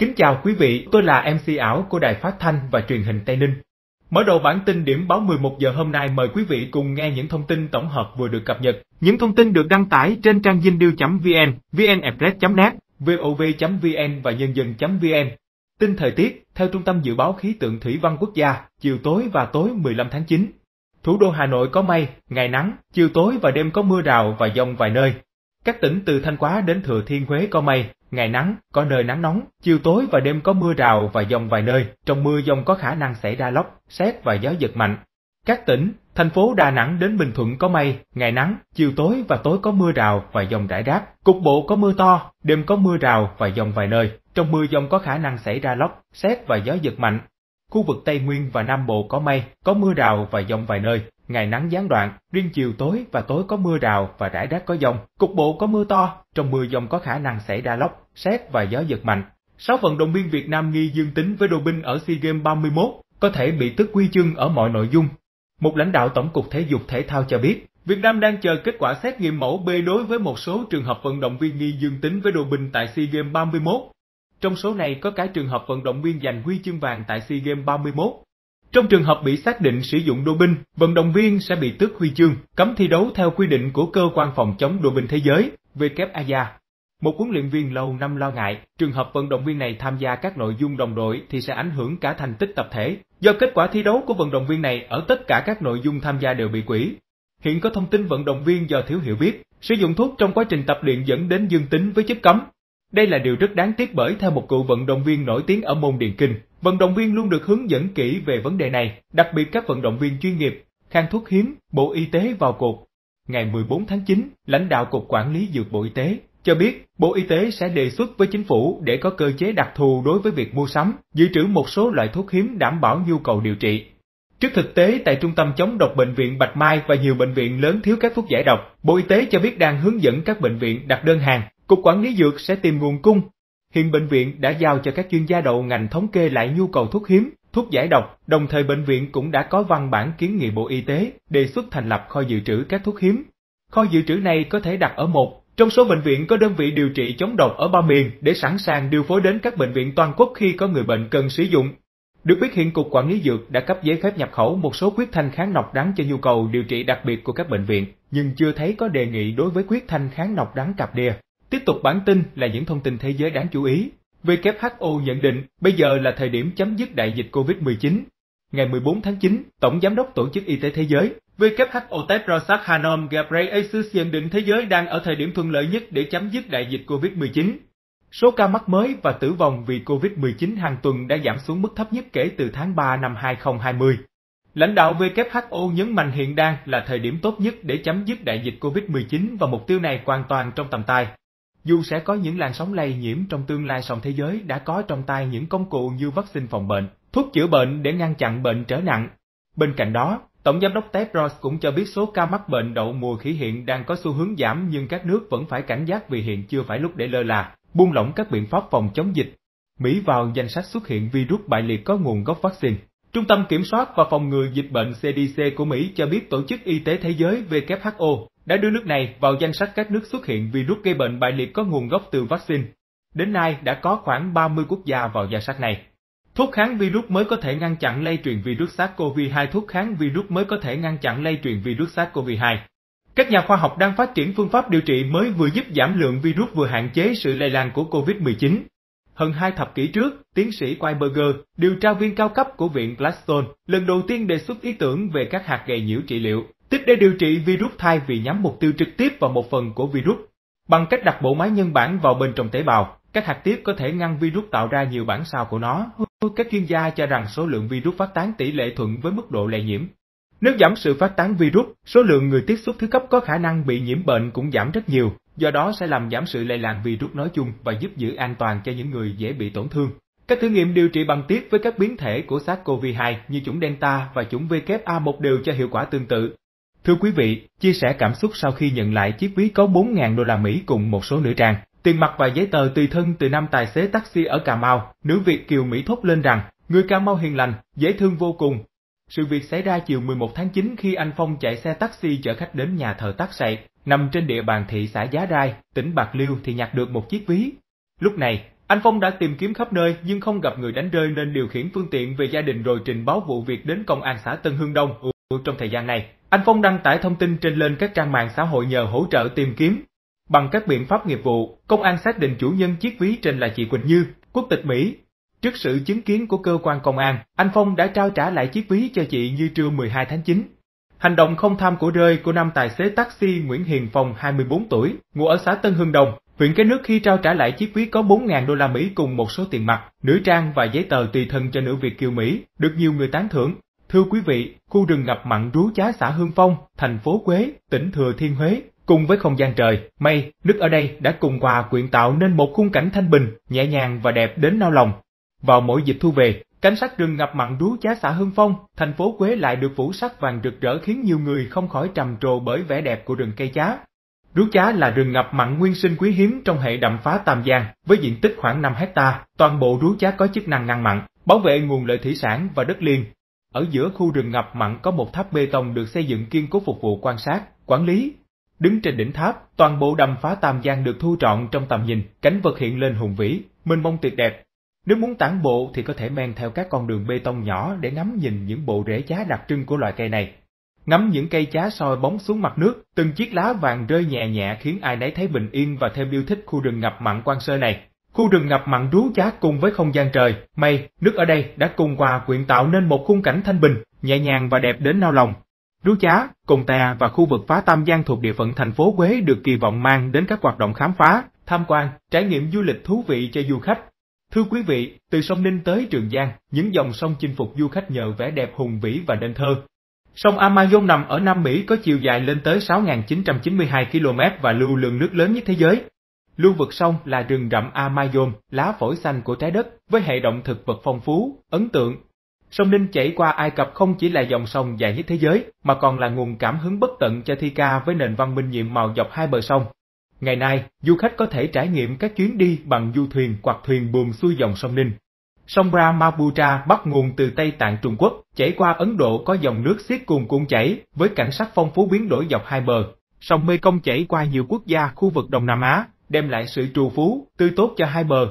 Kính chào quý vị, tôi là MC ảo của Đài Phát Thanh và Truyền hình Tây Ninh. Mở đầu bản tin điểm báo 11 giờ hôm nay mời quý vị cùng nghe những thông tin tổng hợp vừa được cập nhật. Những thông tin được đăng tải trên trang dinh.vn, vnexpress.net, vov.vn và nhân dân.vn. Tin thời tiết, theo Trung tâm Dự báo Khí tượng Thủy văn Quốc gia, chiều tối và tối 15 tháng 9. Thủ đô Hà Nội có mây, ngày nắng, chiều tối và đêm có mưa rào và dông vài nơi, các tỉnh từ Thanh Hóa đến Thừa Thiên Huế có mây, ngày nắng, có nơi nắng nóng, chiều tối và đêm có mưa rào và dông vài nơi, trong mưa dông có khả năng xảy ra lốc, xét và gió giật mạnh. Các tỉnh, thành phố Đà Nẵng đến Bình Thuận có mây, ngày nắng, chiều tối và tối có mưa rào và dông rải rác, cục bộ có mưa to, đêm có mưa rào và dông vài nơi, trong mưa dông có khả năng xảy ra lốc, xét và gió giật mạnh. Khu vực Tây Nguyên và Nam Bộ có mây, có mưa rào và dông vài nơi, ngày nắng gián đoạn, riêng chiều tối và tối có mưa rào và rải rác có dông, cục bộ có mưa to, trong mưa dông có khả năng xảy ra lốc, xét và gió giật mạnh. 6 vận động viên Việt Nam nghi dương tính với doping ở SEA Games 31 có thể bị tước huy chương ở mọi nội dung. Một lãnh đạo Tổng cục Thể dục Thể thao cho biết, Việt Nam đang chờ kết quả xét nghiệm mẫu B đối với một số trường hợp vận động viên nghi dương tính với doping tại SEA Games 31. Trong số này có cả trường hợp vận động viên giành huy chương vàng tại SEA Games 31. Trong trường hợp bị xác định sử dụng đô binh, vận động viên sẽ bị tước huy chương, cấm thi đấu theo quy định của Cơ quan Phòng chống đô binh thế giới, WADA. Một huấn luyện viên lâu năm lo ngại, trường hợp vận động viên này tham gia các nội dung đồng đội thì sẽ ảnh hưởng cả thành tích tập thể, do kết quả thi đấu của vận động viên này ở tất cả các nội dung tham gia đều bị quỹ. Hiện có thông tin vận động viên do thiếu hiểu biết, sử dụng thuốc trong quá trình tập luyện dẫn đến dương tính với chất cấm. Đây là điều rất đáng tiếc bởi theo một cựu vận động viên nổi tiếng ở môn điền kinh, Vận động viên luôn được hướng dẫn kỹ về vấn đề này, đặc biệt các vận động viên chuyên nghiệp, khang thuốc hiếm, Bộ Y tế vào cuộc. Ngày 14 tháng 9, lãnh đạo Cục Quản lý Dược Bộ Y tế cho biết Bộ Y tế sẽ đề xuất với chính phủ để có cơ chế đặc thù đối với việc mua sắm, dự trữ một số loại thuốc hiếm đảm bảo nhu cầu điều trị. Trước thực tế tại Trung tâm chống độc bệnh viện Bạch Mai và nhiều bệnh viện lớn thiếu các thuốc giải độc, Bộ Y tế cho biết đang hướng dẫn các bệnh viện đặt đơn hàng, Cục Quản lý Dược sẽ tìm nguồn cung, Hiện bệnh viện đã giao cho các chuyên gia đầu ngành thống kê lại nhu cầu thuốc hiếm, thuốc giải độc, đồng thời bệnh viện cũng đã có văn bản kiến nghị Bộ Y tế đề xuất thành lập kho dự trữ các thuốc hiếm. Kho dự trữ này có thể đặt ở một trong số bệnh viện có đơn vị điều trị chống độc ở ba miền để sẵn sàng điều phối đến các bệnh viện toàn quốc khi có người bệnh cần sử dụng. Được biết hiện Cục Quản lý Dược đã cấp giấy phép nhập khẩu một số quyết thanh kháng nọc đắng cho nhu cầu điều trị đặc biệt của các bệnh viện, nhưng chưa thấy có đề nghị đối với quyết thanh kháng nọc đắng cặp đìa. Tiếp tục bản tin là những thông tin thế giới đáng chú ý. WHO nhận định bây giờ là thời điểm chấm dứt đại dịch COVID-19. Ngày 14 tháng 9, Tổng Giám đốc Tổ chức Y tế Thế giới WHO Tedros Adhanom Ghebreyesus nhận định thế giới đang ở thời điểm thuận lợi nhất để chấm dứt đại dịch COVID-19. Số ca mắc mới và tử vong vì COVID-19 hàng tuần đã giảm xuống mức thấp nhất kể từ tháng 3 năm 2020. Lãnh đạo WHO nhấn mạnh hiện đang là thời điểm tốt nhất để chấm dứt đại dịch COVID-19 và mục tiêu này hoàn toàn trong tầm tay. Dù sẽ có những làn sóng lây nhiễm trong tương lai song thế giới đã có trong tay những công cụ như vaccine phòng bệnh, thuốc chữa bệnh để ngăn chặn bệnh trở nặng. Bên cạnh đó, Tổng giám đốc Tedros cũng cho biết số ca mắc bệnh đậu mùa khỉ hiện đang có xu hướng giảm nhưng các nước vẫn phải cảnh giác vì hiện chưa phải lúc để lơ là, buông lỏng các biện pháp phòng chống dịch. Mỹ vào danh sách xuất hiện virus bại liệt có nguồn gốc vaccine. Trung tâm Kiểm soát và Phòng ngừa Dịch bệnh CDC của Mỹ cho biết Tổ chức Y tế Thế giới WHO đã đưa nước này vào danh sách các nước xuất hiện virus gây bệnh bại liệt có nguồn gốc từ vaccine. Đến nay đã có khoảng 30 quốc gia vào danh sách này. Thuốc kháng virus mới có thể ngăn chặn lây truyền virus SARS-CoV-2 Thuốc kháng virus mới có thể ngăn chặn lây truyền virus SARS-CoV-2. Các nhà khoa học đang phát triển phương pháp điều trị mới vừa giúp giảm lượng virus vừa hạn chế sự lây lan của COVID-19. Hơn hai thập kỷ trước, tiến sĩ Weinberger, điều tra viên cao cấp của Viện Gladstone, lần đầu tiên đề xuất ý tưởng về các hạt gây nhiễu trị liệu. Tiếp để điều trị virus thay vì nhắm mục tiêu trực tiếp vào một phần của virus. Bằng cách đặt bộ máy nhân bản vào bên trong tế bào, các hạt tiếp có thể ngăn virus tạo ra nhiều bản sao của nó. Các chuyên gia cho rằng số lượng virus phát tán tỷ lệ thuận với mức độ lây nhiễm. Nếu giảm sự phát tán virus, số lượng người tiếp xúc thứ cấp có khả năng bị nhiễm bệnh cũng giảm rất nhiều, do đó sẽ làm giảm sự lây lan virus nói chung và giúp giữ an toàn cho những người dễ bị tổn thương. Các thử nghiệm điều trị bằng tiết với các biến thể của SARS-CoV-2 như chủng Delta và chủng VKA1 đều cho hiệu quả tương tự, Thưa quý vị, chia sẻ cảm xúc sau khi nhận lại chiếc ví có 4.000 đô la Mỹ cùng một số nữ trang. Tiền mặt và giấy tờ tùy thân từ năm tài xế taxi ở Cà Mau, nữ Việt Kiều Mỹ thốt lên rằng, người Cà Mau hiền lành, dễ thương vô cùng. Sự việc xảy ra chiều 11 tháng 9 khi anh Phong chạy xe taxi chở khách đến nhà thờ Tắc Sậy, nằm trên địa bàn thị xã Giá Rai, tỉnh Bạc Liêu thì nhặt được một chiếc ví. Lúc này, anh Phong đã tìm kiếm khắp nơi nhưng không gặp người đánh rơi nên điều khiển phương tiện về gia đình rồi trình báo vụ việc đến công an xã Tân Hương Đông. trong thời gian này, anh Phong đăng tải thông tin trên lên các trang mạng xã hội nhờ hỗ trợ tìm kiếm. Bằng các biện pháp nghiệp vụ, công an xác định chủ nhân chiếc ví trên là chị Quỳnh Như, quốc tịch Mỹ. Trước sự chứng kiến của cơ quan công an, anh Phong đã trao trả lại chiếc ví cho chị Như trưa 12 tháng 9. Hành động không tham của rơi của nam tài xế taxi Nguyễn Hiền Phong 24 tuổi, ngụ ở xã Tân Hưng Đồng, huyện Cái Nước khi trao trả lại chiếc ví có 4.000 đô la Mỹ cùng một số tiền mặt, nữ trang và giấy tờ tùy thân cho nữ Việt kiều Mỹ, được nhiều người tán thưởng. Thưa quý vị, khu rừng ngập mặn rú chá xã Hương Phong, thành phố Quế, tỉnh Thừa Thiên Huế, cùng với không gian trời, mây, nước ở đây đã cùng hòa quyện tạo nên một khung cảnh thanh bình, nhẹ nhàng và đẹp đến nao lòng. Vào mỗi dịp thu về, cảnh sắc rừng ngập mặn rú chá xã Hương Phong, thành phố Quế lại được phủ sắc vàng rực rỡ khiến nhiều người không khỏi trầm trồ bởi vẻ đẹp của rừng cây chá. Rú chá là rừng ngập mặn nguyên sinh quý hiếm trong hệ đầm phá Tam Giang, với diện tích khoảng 5 hecta. Toàn bộ rú chá có chức năng ngăn mặn, bảo vệ nguồn lợi thủy sản và đất liền, ở giữa khu rừng ngập mặn có một tháp bê tông được xây dựng kiên cố phục vụ quan sát, quản lý. Đứng trên đỉnh tháp, toàn bộ đầm phá tam giang được thu trọn trong tầm nhìn, cảnh vật hiện lên hùng vĩ, mênh mông tuyệt đẹp. Nếu muốn tản bộ thì có thể men theo các con đường bê tông nhỏ để ngắm nhìn những bộ rễ chá đặc trưng của loài cây này. Ngắm những cây chá soi bóng xuống mặt nước, từng chiếc lá vàng rơi nhẹ nhẹ khiến ai nấy thấy bình yên và thêm yêu thích khu rừng ngập mặn quan sơ này. Khu rừng ngập mặn rú chát cùng với không gian trời, mây, nước ở đây đã cùng hòa quyện tạo nên một khung cảnh thanh bình, nhẹ nhàng và đẹp đến nao lòng. Rú Chá, Cồn Tè và khu vực phá tam giang thuộc địa phận thành phố Quế được kỳ vọng mang đến các hoạt động khám phá, tham quan, trải nghiệm du lịch thú vị cho du khách. Thưa quý vị, từ sông Ninh tới Trường Giang, những dòng sông chinh phục du khách nhờ vẻ đẹp hùng vĩ và nên thơ. Sông Amazon nằm ở Nam Mỹ có chiều dài lên tới 6.992 km và lưu lượng nước lớn nhất thế giới, Lưu vực sông là rừng rậm Amazon, lá phổi xanh của trái đất, với hệ động thực vật phong phú, ấn tượng. Sông Ninh chảy qua Ai Cập không chỉ là dòng sông dài nhất thế giới, mà còn là nguồn cảm hứng bất tận cho thi ca với nền văn minh nhiệm màu dọc hai bờ sông. Ngày nay, du khách có thể trải nghiệm các chuyến đi bằng du thuyền hoặc thuyền buồm xuôi dòng sông Ninh. Sông Brahmaputra bắt nguồn từ Tây Tạng Trung Quốc, chảy qua Ấn Độ có dòng nước xiết cuồn cuộn chảy, với cảnh sắc phong phú biến đổi dọc hai bờ. Sông Mekong chảy qua nhiều quốc gia khu vực Đông Nam Á, đem lại sự trù phú, tươi tốt cho hai bờ.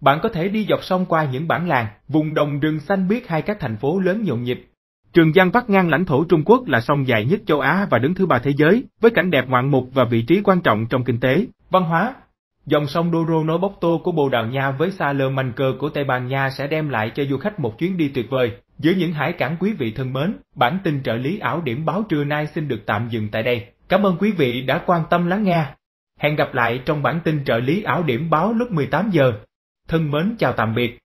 Bạn có thể đi dọc sông qua những bản làng, vùng đồng rừng xanh biết hai các thành phố lớn nhộn nhịp. Trường Giang bắc ngang lãnh thổ Trung Quốc là sông dài nhất châu Á và đứng thứ ba thế giới, với cảnh đẹp ngoạn mục và vị trí quan trọng trong kinh tế, văn hóa. Dòng sông Douro nối Bóc Tô của Bồ Đào Nha với xa Lơ Manh Cơ của Tây Ban Nha sẽ đem lại cho du khách một chuyến đi tuyệt vời. Giữa những hải cảng quý vị thân mến, bản tin trợ lý ảo điểm báo trưa nay xin được tạm dừng tại đây. Cảm ơn quý vị đã quan tâm lắng nghe. Hẹn gặp lại trong bản tin trợ lý áo điểm báo lúc 18 giờ. Thân mến chào tạm biệt.